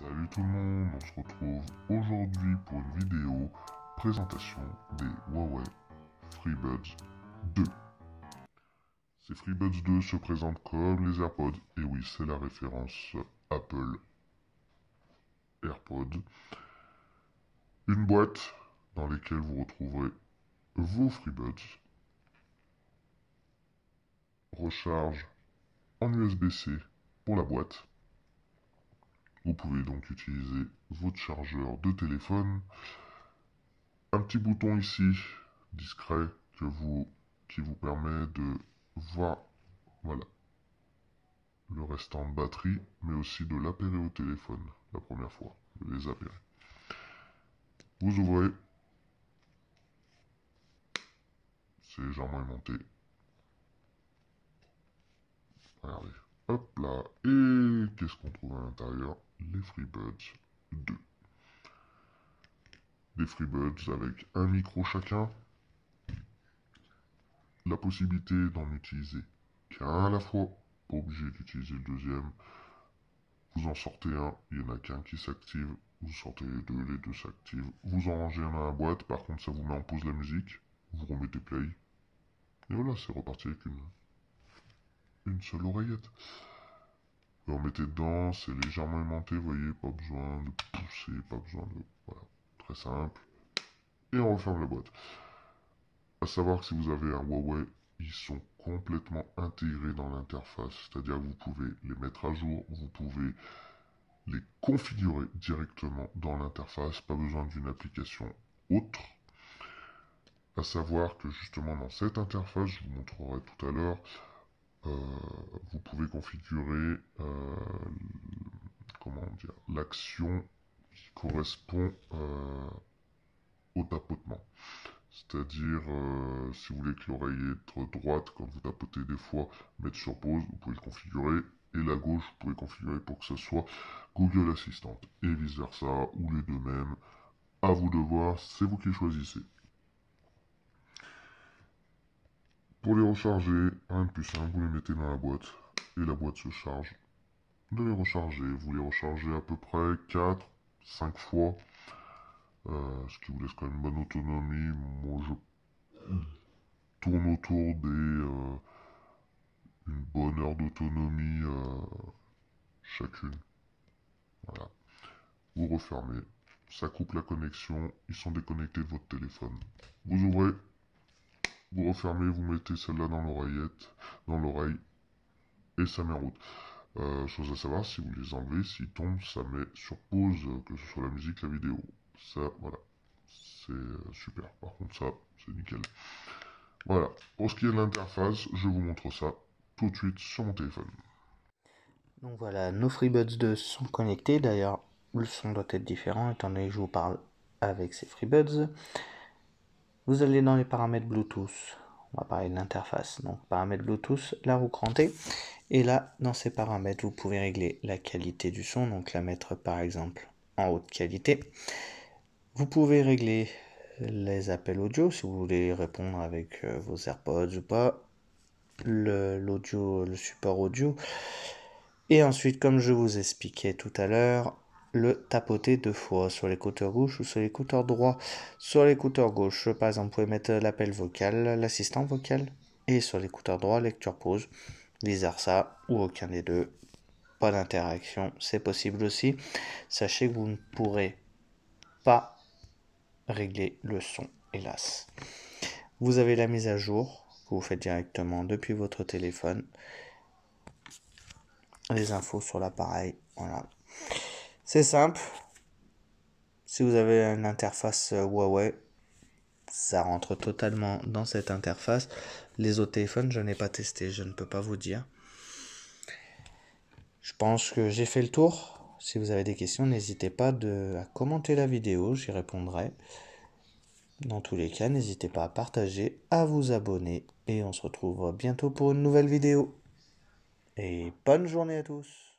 Salut tout le monde, on se retrouve aujourd'hui pour une vidéo présentation des Huawei FreeBuds 2. Ces FreeBuds 2 se présentent comme les AirPods, et oui c'est la référence Apple AirPods. Une boîte dans laquelle vous retrouverez vos FreeBuds, recharge en USB-C pour la boîte vous pouvez donc utiliser votre chargeur de téléphone. Un petit bouton ici, discret, que vous, qui vous permet de voir voilà, le restant de batterie, mais aussi de l'appeler au téléphone la première fois, de les Vous ouvrez. C'est légèrement aimanté. Regardez. Hop là. Et qu'est-ce qu'on trouve à l'intérieur Les FreeBuds 2. Les FreeBuds avec un micro chacun. La possibilité d'en utiliser qu'un à la fois. Pas obligé d'utiliser le deuxième. Vous en sortez un, il n'y en a qu'un qui s'active. Vous sortez les deux, les deux s'activent. Vous en rangez un à la boîte. Par contre, ça vous met en pause la musique. Vous remettez play. Et voilà, c'est reparti avec une une seule oreillette. Vous mettait dedans, c'est légèrement aimanté, vous voyez, pas besoin de pousser, pas besoin de... Voilà, très simple. Et on referme la boîte. À savoir que si vous avez un Huawei, ils sont complètement intégrés dans l'interface, c'est-à-dire que vous pouvez les mettre à jour, vous pouvez les configurer directement dans l'interface, pas besoin d'une application autre. À savoir que justement dans cette interface, je vous montrerai tout à l'heure, euh, vous pouvez configurer euh, comment l'action qui correspond euh, au tapotement. C'est-à-dire, si vous voulez que l'oreille est droite quand vous tapotez des fois, mettre sur pause, vous pouvez le configurer. Et la gauche, vous pouvez configurer pour que ce soit Google Assistant. Et vice-versa, ou les deux mêmes. À vous de voir, c'est vous qui choisissez. Pour les recharger, rien plus simple, vous les mettez dans la boîte et la boîte se charge de les recharger. Vous les rechargez à peu près 4, 5 fois, euh, ce qui vous laisse quand même une bonne autonomie. Moi je tourne autour des euh, une bonne heure d'autonomie euh, chacune. Voilà. Vous refermez, ça coupe la connexion, ils sont déconnectés de votre téléphone. Vous ouvrez, vous refermez, vous mettez celle-là dans l'oreillette, dans l'oreille, et ça met en route. Euh, chose à savoir, si vous les enlevez, s'ils tombent, ça met sur pause, euh, que ce soit la musique, la vidéo. Ça, voilà. C'est euh, super. Par contre, ça, c'est nickel. Voilà. Pour ce qui est de l'interface, je vous montre ça tout de suite sur mon téléphone. Donc voilà, nos FreeBuds 2 sont connectés. D'ailleurs, le son doit être différent étant donné que je vous parle avec ces FreeBuds. Vous allez dans les paramètres Bluetooth. On va parler de l'interface. Donc, paramètres Bluetooth, la roue crantée. Et là, dans ces paramètres, vous pouvez régler la qualité du son. Donc, la mettre par exemple en haute qualité. Vous pouvez régler les appels audio si vous voulez répondre avec euh, vos AirPods ou pas. L'audio, le support audio. Et ensuite, comme je vous expliquais tout à l'heure, le tapoter deux fois sur l'écouteur gauche ou sur l'écouteur droit. Sur l'écouteur gauche, par exemple, vous pouvez mettre l'appel vocal, l'assistant vocal, et sur l'écouteur droit, lecture pause, bizarre ça, ou aucun des deux. Pas d'interaction, c'est possible aussi. Sachez que vous ne pourrez pas régler le son, hélas. Vous avez la mise à jour que vous faites directement depuis votre téléphone. Les infos sur l'appareil, voilà. C'est simple. Si vous avez une interface euh, Huawei, ça rentre totalement dans cette interface. Les autres téléphones, je n'ai pas testé, je ne peux pas vous dire. Je pense que j'ai fait le tour. Si vous avez des questions, n'hésitez pas à commenter la vidéo, j'y répondrai. Dans tous les cas, n'hésitez pas à partager, à vous abonner et on se retrouve bientôt pour une nouvelle vidéo. Et bonne journée à tous